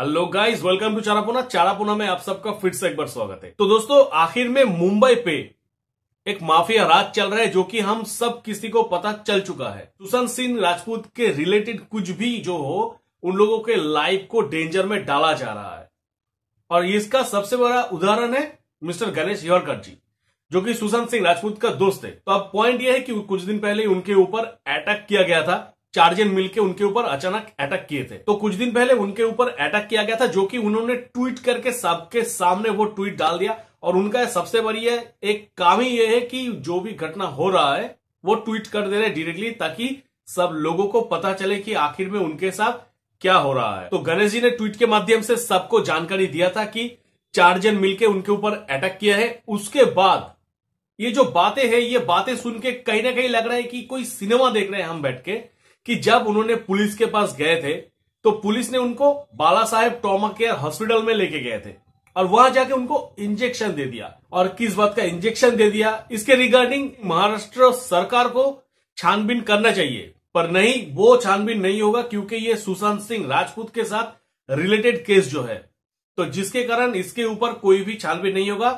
hello guys welcome to Cherrapunji Cherrapunji में आप सबका फिर से एक बार स्वागत है तो दोस्तों आखिर में मुंबई पे एक माफिया राज चल रहा है जो कि हम सब किसी को पता चल चुका है सुशांत सिंह राजपूत के रिलेटेड कुछ भी जो हो उन लोगों के लाइफ को डेंजर में डाला जा रहा है और इसका सबसे बड़ा उदाहरण है मिस्टर गणेश योरकर जी जो कि सुशांत सिंह राजपूत का दोस्त है तो अब पॉइंट यह है कि कुछ दिन पहले उनके ऊपर अटैक किया गया था जन मिलकर उनके ऊपर अचानक अटैक किए थे तो कुछ दिन पहले उनके ऊपर अटैक किया गया था जो कि उन्होंने ट्वीट करके सबके सामने वो ट्वीट डाल दिया और उनका सबसे बड़ी है एक काम ही ये है कि जो भी घटना हो रहा है वो ट्वीट कर दे रहे डायरेक्टली ताकि सब लोगों को पता चले कि आखिर में उनके साथ क्या हो रहा है तो गणेश जी ने ट्वीट के माध्यम से सबको जानकारी दिया था कि चार जन मिलके उनके ऊपर अटैक किया है उसके बाद ये जो बातें हैं ये बातें सुन के कहीं ना कहीं लग रहा है कि कोई सिनेमा देख रहे हैं हम बैठ के कि जब उन्होंने पुलिस के पास गए थे तो पुलिस ने उनको Bala Saheb trauma care hospital में लेके गए थे और वहां जाके उनको इंजेक्शन दे दिया और किस बात का इंजेक्शन दे दिया इसके रिगार्डिंग महाराष्ट्र सरकार को छानबीन करना चाहिए पर नहीं वो छानबीन नहीं होगा क्योंकि ये सुशांत सिंह राजपूत के साथ रिलेटेड केस जो है तो जिसके कारण इसके ऊपर कोई भी छानबीन नहीं होगा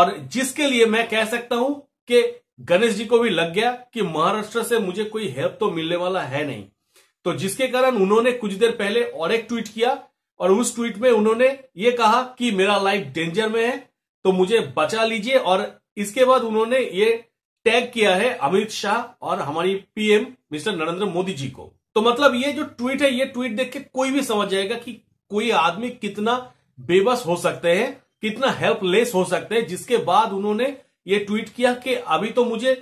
और जिसके लिए मैं कह सकता हूं कि गणेश जी को भी लग गया कि महाराष्ट्र से मुझे कोई हेल्प तो मिलने वाला है नहीं तो जिसके कारण उन्होंने कुछ देर पहले और एक ट्वीट किया और उस ट्वीट में उन्होंने ये कहा कि मेरा लाइफ डेंजर में है तो मुझे बचा लीजिए और इसके बाद उन्होंने ये टैग किया है अमित शाह और हमारी पीएम मिस्टर नरेंद्र मोदी जी को तो मतलब ये जो ट्वीट है ये ट्वीट देख के कोई भी समझ जाएगा कि कोई आदमी कितना बेबस हो सकते हैं कितना हेल्पलेस हो सकते हैं जिसके बाद उन्होंने ये ट्वीट किया कि अभी तो मुझे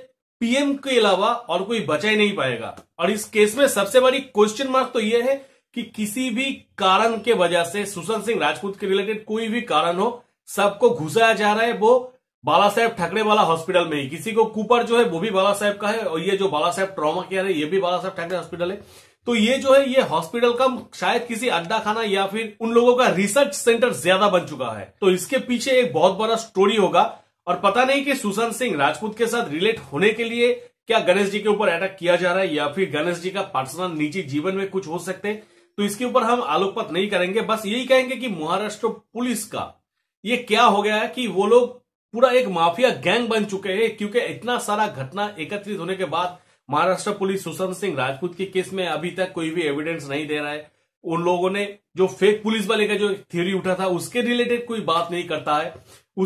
पीएम के अलावा और कोई बचा ही नहीं पाएगा और इस केस में सबसे बड़ी क्वेश्चन मार्क तो यह है कि किसी भी कारण के वजह से सुशांत सिंह राजपूत के रिलेटेड कोई भी कारण हो सबको घुसाया जा रहा है वो बाला साहेब ठाकरे वाला हॉस्पिटल में ही किसी को कूपर जो है वो भी बाला साहेब का है और ये जो बाला साहेब ट्रामा केयर है ये भी बाला साहेब ठाकरे हॉस्पिटल है तो ये जो है ये हॉस्पिटल का शायद किसी अड्डा खाना या फिर उन लोगों का रिसर्च सेंटर ज्यादा बन चुका है तो इसके पीछे एक बहुत बड़ा स्टोरी होगा और पता नहीं कि सुशांत सिंह राजपूत के साथ रिलेट होने के लिए क्या गणेश जी के ऊपर अटैक किया जा रहा है या फिर गणेश जी का पर्सनल निजी जीवन में कुछ हो सकते हैं तो इसके ऊपर हम आलोकपात नहीं करेंगे बस यही कहेंगे कि महाराष्ट्र पुलिस का ये क्या हो गया है कि वो लोग पूरा एक माफिया गैंग बन चुके हैं क्योंकि इतना सारा घटना एकत्रित होने के बाद महाराष्ट्र पुलिस सुशांत सिंह राजपूत के केस में अभी तक कोई भी एविडेंस नहीं दे रहा है उन लोगों ने जो फेक पुलिस वाले का जो थ्योरी उठा था उसके रिलेटेड कोई बात नहीं करता है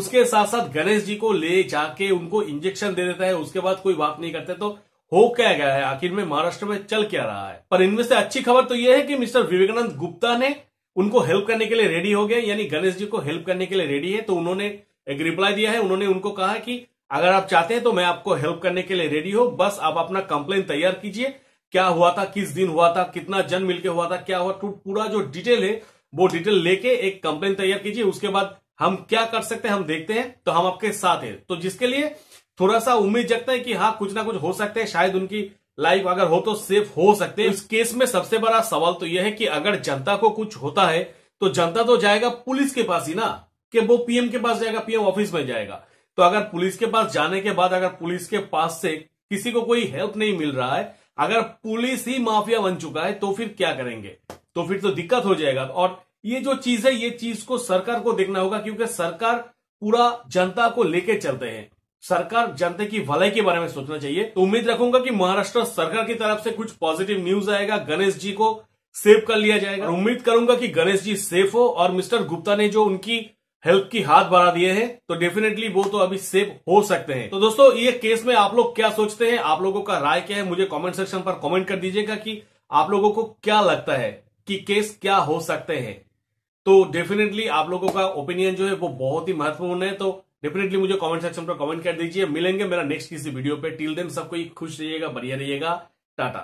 उसके साथ साथ गणेश जी को ले जाके उनको इंजेक्शन दे देता है उसके बाद कोई बात नहीं करते तो हो क्या गया है आखिर में महाराष्ट्र में चल क्या रहा है पर इनमें से अच्छी खबर तो यह है कि मिस्टर विवेकानंद गुप्ता ने उनको हेल्प करने के लिए रेडी हो गए यानी गणेश जी को हेल्प करने के लिए रेडी है तो उन्होंने एक रिप्लाई दिया है उन्होंने उनको कहा कि अगर आप चाहते हैं तो मैं आपको हेल्प करने के लिए रेडी हूं बस आप अपना कंप्लेन तैयार कीजिए क्या हुआ था किस दिन हुआ था कितना जन मिलके हुआ था क्या हुआ तो पूरा जो डिटेल है वो डिटेल लेके एक कंप्लेन तैयार कीजिए उसके बाद हम क्या कर सकते हैं हम देखते हैं तो हम आपके साथ हैं तो जिसके लिए थोड़ा सा उम्मीद जगता है कि हाँ कुछ ना कुछ हो सकते हैं शायद उनकी लाइफ अगर हो तो सेफ हो सकते हैं इस केस में सबसे बड़ा सवाल तो यह है कि अगर जनता को कुछ होता है तो जनता तो जाएगा पुलिस के पास ही ना कि वो पीएम के पास जाएगा पीएम ऑफिस में जाएगा तो अगर पुलिस के पास जाने के बाद अगर पुलिस के पास से किसी को कोई हेल्प नहीं मिल रहा है अगर पुलिस ही माफिया बन चुका है तो फिर क्या करेंगे तो फिर तो दिक्कत हो जाएगा और ये जो चीज है ये चीज को सरकार को देखना होगा क्योंकि सरकार पूरा जनता को लेके चलते हैं सरकार जनता की भलाई के बारे में सोचना चाहिए तो उम्मीद रखूंगा कि महाराष्ट्र सरकार की तरफ से कुछ पॉजिटिव न्यूज आएगा गणेश जी को सेव कर लिया जाएगा उम्मीद करूंगा कि गणेश जी सेफ हो और मिस्टर गुप्ता ने जो उनकी हेल्प की हाथ बढ़ा दिए हैं तो डेफिनेटली वो तो अभी सेफ हो सकते हैं तो दोस्तों ये केस में आप लोग क्या सोचते हैं आप लोगों का राय क्या है मुझे कमेंट सेक्शन पर कमेंट कर दीजिएगा कि आप लोगों को क्या लगता है कि केस क्या हो सकते हैं तो डेफिनेटली आप लोगों का ओपिनियन जो है वो बहुत ही महत्वपूर्ण है तो डेफिनेटली मुझे कॉमेंट सेक्शन पर कॉमेंट कर दीजिए मिलेंगे मेरा नेक्स्ट किसी वीडियो पे टिल देन सबको खुश रहिएगा बढ़िया रहिएगा टाटा